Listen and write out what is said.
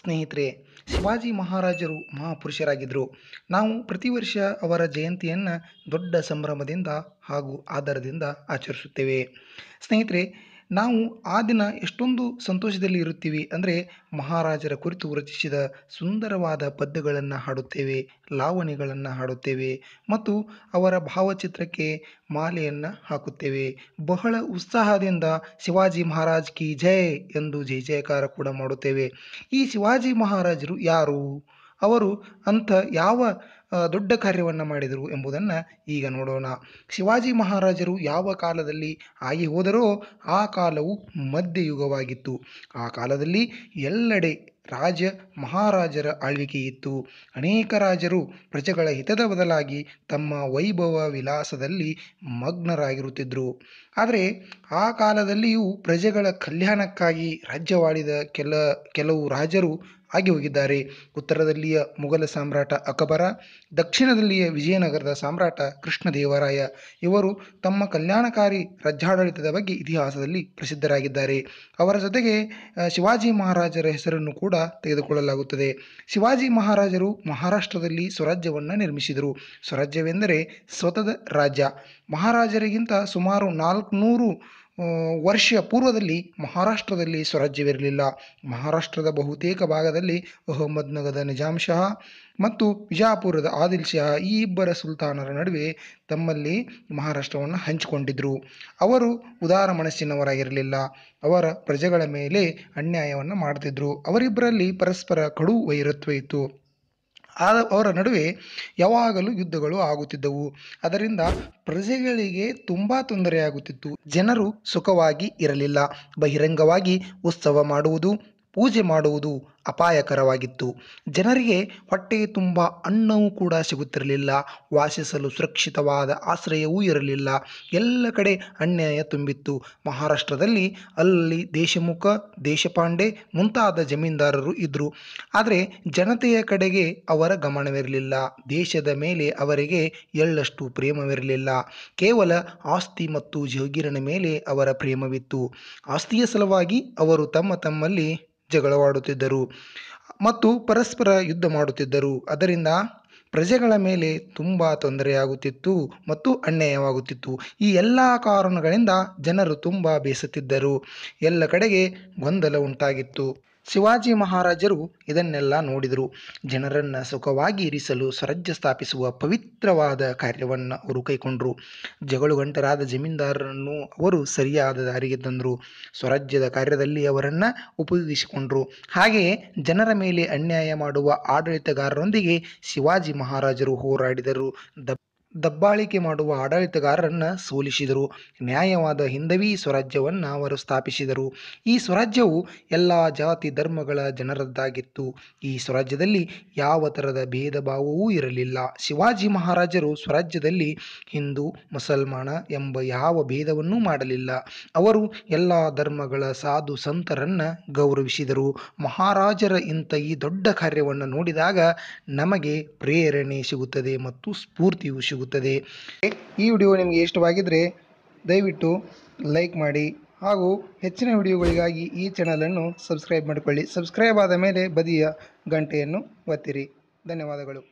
ಸ್ನೇಹಿತರೆ ಶಿವಾಜಿ ಮಹಾರಾಜರು ಮಹಾಪುರುಷರಾಗಿದ್ದರು ನಾವು ಪ್ರತಿ ವರ್ಷ ಅವರ ಜಯಂತಿಯನ್ನು ದೊಡ್ಡ ಸಂಭ್ರಮದಿಂದ ಹಾಗೂ ಆದರದಿಂದ ಆಚರಿಸುತ್ತೇವೆ ಸ್ನೇಹಿತರೆ ನಾವು ಆ ದಿನ ಎಷ್ಟೊಂದು ಸಂತೋಷದಲ್ಲಿ ಇರುತ್ತೀವಿ ಅಂದರೆ ಮಹಾರಾಜರ ಕುರಿತು ರಚಿಸಿದ ಸುಂದರವಾದ ಪದ್ಯಗಳನ್ನು ಹಾಡುತ್ತೇವೆ ಲಾವಣಿಗಳನ್ನು ಹಾಡುತ್ತೇವೆ ಮತ್ತು ಅವರ ಭಾವಚಿತ್ರಕ್ಕೆ ಮಾಲೆಯನ್ನು ಹಾಕುತ್ತೇವೆ ಬಹಳ ಉತ್ಸಾಹದಿಂದ ಶಿವಾಜಿ ಮಹಾರಾಜ್ ಕಿ ಜೈ ಎಂದು ಜೈ ಜಯಕಾರ ಕೂಡ ಮಾಡುತ್ತೇವೆ ಈ ಶಿವಾಜಿ ಮಹಾರಾಜರು ಯಾರು ಅವರು ಅಂಥ ಯಾವ ದೊಡ್ಡ ಕಾರ್ಯವನ್ನು ಮಾಡಿದರು ಎಂಬುದನ್ನು ಈಗ ನೋಡೋಣ ಶಿವಾಜಿ ಮಹಾರಾಜರು ಯಾವ ಕಾಲದಲ್ಲಿ ಆಗಿ ಹೋದರೋ ಆ ಕಾಲವು ಮಧ್ಯಯುಗವಾಗಿತ್ತು ಆ ಕಾಲದಲ್ಲಿ ಎಲ್ಲೆಡೆ ರಾಜ ಮಹಾರಾಜರ ಆಳ್ವಿಕೆಯಿತ್ತು ಅನೇಕ ರಾಜರು ಪ್ರಜೆಗಳ ಹಿತದ ಬದಲಾಗಿ ತಮ್ಮ ವೈಭವ ವಿಲಾಸದಲ್ಲಿ ಮಗ್ನರಾಗಿರುತ್ತಿದ್ದರು ಆದರೆ ಆ ಕಾಲದಲ್ಲಿಯೂ ಪ್ರಜೆಗಳ ಕಲ್ಯಾಣಕ್ಕಾಗಿ ರಾಜ್ಯವಾಡಿದ ಕೆಲ ಕೆಲವು ರಾಜರು ಆಗಿ ಹೋಗಿದ್ದಾರೆ ಉತ್ತರದಲ್ಲಿಯ ಮೊಘಲ ಸಾಮ್ರಾಟ ಅಕಬರ ದಕ್ಷಿಣದಲ್ಲಿಯ ವಿಜಯನಗರದ ಸಾಮ್ರಾಟ ಕೃಷ್ಣದೇವರಾಯ ಇವರು ತಮ್ಮ ಕಲ್ಯಾಣಕಾರಿ ರಾಜ್ಯಾಡಳಿತದ ಬಗ್ಗೆ ಇತಿಹಾಸದಲ್ಲಿ ಪ್ರಸಿದ್ಧರಾಗಿದ್ದಾರೆ ಅವರ ಜೊತೆಗೆ ಶಿವಾಜಿ ಮಹಾರಾಜರ ಹೆಸರನ್ನು ಕೂಡ ತೆಗೆದುಕೊಳ್ಳಲಾಗುತ್ತದೆ ಶಿವಾಜಿ ಮಹಾರಾಜರು ಮಹಾರಾಷ್ಟ್ರದಲ್ಲಿ ಸ್ವರಾಜ್ಯವನ್ನು ನಿರ್ಮಿಸಿದರು ಸ್ವರಾಜ್ಯವೆಂದರೆ ಸ್ವತದ ರಾಜ್ಯ ಮಹಾರಾಜರಿಗಿಂತ ಸುಮಾರು ನಾಲ್ಕುನೂರು ವರ್ಷ ಪೂರ್ವದಲ್ಲಿ ಮಹಾರಾಷ್ಟ್ರದಲ್ಲಿ ಸ್ವರಾಜ್ಯವಿರಲಿಲ್ಲ ಮಹಾರಾಷ್ಟ್ರದ ಬಹುತೇಕ ಭಾಗದಲ್ಲಿ ಅಹಮದ್ ನಿಜಾಮ್ ಶಹ ಮತ್ತು ವಿಜಾಪುರದ ಆದಿಲ್ ಶಹ ಈ ಇಬ್ಬರ ಸುಲ್ತಾನರ ನಡುವೆ ತಮ್ಮಲ್ಲಿ ಮಹಾರಾಷ್ಟ್ರವನ್ನು ಹಂಚಿಕೊಂಡಿದ್ದರು ಅವರು ಉದಾರ ಮನಸ್ಸಿನವರಾಗಿರಲಿಲ್ಲ ಅವರ ಪ್ರಜೆಗಳ ಮೇಲೆ ಅನ್ಯಾಯವನ್ನು ಮಾಡುತ್ತಿದ್ದರು ಅವರಿಬ್ಬರಲ್ಲಿ ಪರಸ್ಪರ ಕಡು ವೈರತ್ವ ಇತ್ತು ಅವರ ನಡುವೆ ಯಾವಾಗಲೂ ಯುದ್ಧಗಳು ಆಗುತ್ತಿದ್ದವು ಅದರಿಂದ ಪ್ರಜೆಗಳಿಗೆ ತುಂಬ ತೊಂದರೆಯಾಗುತ್ತಿತ್ತು ಜನರು ಸುಖವಾಗಿ ಇರಲಿಲ್ಲ ಬಹಿರಂಗವಾಗಿ ಉತ್ಸವ ಮಾಡುವುದು ಪೂಜೆ ಮಾಡುವುದು ಅಪಾಯಕರವಾಗಿತ್ತು ಜನರಿಗೆ ಹೊಟ್ಟೆ ತುಂಬ ಅನ್ನವೂ ಕೂಡ ಸಿಗುತ್ತಿರಲಿಲ್ಲ ವಾಸಿಸಲು ಸುರಕ್ಷಿತವಾದ ಆಶ್ರಯವೂ ಇರಲಿಲ್ಲ ಎಲ್ಲ ಕಡೆ ಅನ್ಯಾಯ ತುಂಬಿತ್ತು ಮಹಾರಾಷ್ಟ್ರದಲ್ಲಿ ಅಲ್ಲಿ ದೇಶಮುಖ ದೇಶಪಾಂಡೆ ಮುಂತಾದ ಜಮೀನ್ದಾರರು ಇದ್ದರು ಆದರೆ ಜನತೆಯ ಕಡೆಗೆ ಅವರ ಗಮನವಿರಲಿಲ್ಲ ದೇಶದ ಮೇಲೆ ಅವರಿಗೆ ಎಳ್ಳಷ್ಟು ಪ್ರೇಮವಿರಲಿಲ್ಲ ಕೇವಲ ಆಸ್ತಿ ಮತ್ತು ಜೋಗಿರನ ಮೇಲೆ ಅವರ ಪ್ರೇಮವಿತ್ತು ಆಸ್ತಿಯ ಸಲುವಾಗಿ ಅವರು ತಮ್ಮ ತಮ್ಮಲ್ಲಿ ಜಗಳವಾಡುತ್ತಿದ್ದರು ಮತ್ತು ಪರಸ್ಪರ ಯುದ್ಧ ಮಾಡುತ್ತಿದ್ದರು ಅದರಿಂದ ಪ್ರಜೆಗಳ ಮೇಲೆ ತುಂಬ ತೊಂದರೆಯಾಗುತ್ತಿತ್ತು ಮತ್ತು ಅನ್ಯಾಯವಾಗುತ್ತಿತ್ತು ಈ ಎಲ್ಲ ಕಾರಣಗಳಿಂದ ಜನರು ತುಂಬ ಬೇಸತ್ತಿದ್ದರು ಎಲ್ಲ ಕಡೆಗೆ ಗೊಂದಲ ಉಂಟಾಗಿತ್ತು ಶಿವಾಜಿ ಮಹಾರಾಜರು ಇದನ್ನೆಲ್ಲ ನೋಡಿದರು ಜನರನ್ನು ಸುಖವಾಗಿ ಇರಿಸಲು ಸ್ವರಾಜ್ಯ ಸ್ಥಾಪಿಸುವ ಪವಿತ್ರವಾದ ಕಾರ್ಯವನ್ನು ಅವರು ಕೈಕೊಂಡರು ಜಗಳುಗಂಟರಾದ ಜಮೀನ್ದಾರರನ್ನು ಅವರು ಸರಿಯಾದ ದಾರಿಗೆ ತಂದರು ಸ್ವರಾಜ್ಯದ ಕಾರ್ಯದಲ್ಲಿ ಅವರನ್ನು ಉಪಯೋಗಿಸಿಕೊಂಡರು ಹಾಗೆಯೇ ಜನರ ಮೇಲೆ ಅನ್ಯಾಯ ಮಾಡುವ ಆಡಳಿತಗಾರರೊಂದಿಗೆ ಶಿವಾಜಿ ಮಹಾರಾಜರು ಹೋರಾಡಿದರು ದ ದಬ್ಬಾಳಿಕೆ ಮಾಡುವ ಆಡಳಿತಗಾರರನ್ನು ಸೋಲಿಸಿದರು ನ್ಯಾಯವಾದ ಹಿಂದವಿ ಸ್ವರಾಜ್ಯವನ್ನು ಅವರು ಸ್ಥಾಪಿಸಿದರು ಈ ಸ್ವರಾಜ್ಯವು ಎಲ್ಲ ಜಾತಿ ಧರ್ಮಗಳ ಜನರದ್ದಾಗಿತ್ತು ಈ ಸ್ವರಾಜ್ಯದಲ್ಲಿ ಯಾವ ಥರದ ಭೇದ ಭಾವವೂ ಇರಲಿಲ್ಲ ಶಿವಾಜಿ ಮಹಾರಾಜರು ಸ್ವರಾಜ್ಯದಲ್ಲಿ ಹಿಂದೂ ಮುಸಲ್ಮಾನ ಎಂಬ ಯಾವ ಭೇದವನ್ನೂ ಮಾಡಲಿಲ್ಲ ಅವರು ಎಲ್ಲ ಧರ್ಮಗಳ ಸಾಧು ಸಂತರನ್ನು ಗೌರವಿಸಿದರು ಮಹಾರಾಜರ ಇಂಥ ಈ ದೊಡ್ಡ ಕಾರ್ಯವನ್ನು ನೋಡಿದಾಗ ನಮಗೆ ಪ್ರೇರಣೆ ಸಿಗುತ್ತದೆ ಮತ್ತು ಸ್ಫೂರ್ತಿಯೂ ಸಿಗುತ್ತದೆ ಸಿಗುತ್ತದೆ ಈ ವಿಡಿಯೋ ನಿಮಗೆ ಇಷ್ಟವಾಗಿದ್ದರೆ ದಯವಿಟ್ಟು ಲೈಕ್ ಮಾಡಿ ಹಾಗೂ ಹೆಚ್ಚಿನ ವಿಡಿಯೋಗಳಿಗಾಗಿ ಈ ಚಾನಲನ್ನು ಸಬ್ಸ್ಕ್ರೈಬ್ ಮಾಡಿಕೊಳ್ಳಿ ಸಬ್ಸ್ಕ್ರೈಬ್ ಆದ ಮೇಲೆ ಬದಿಯ ಗಂಟೆಯನ್ನು ಒತ್ತಿರಿ ಧನ್ಯವಾದಗಳು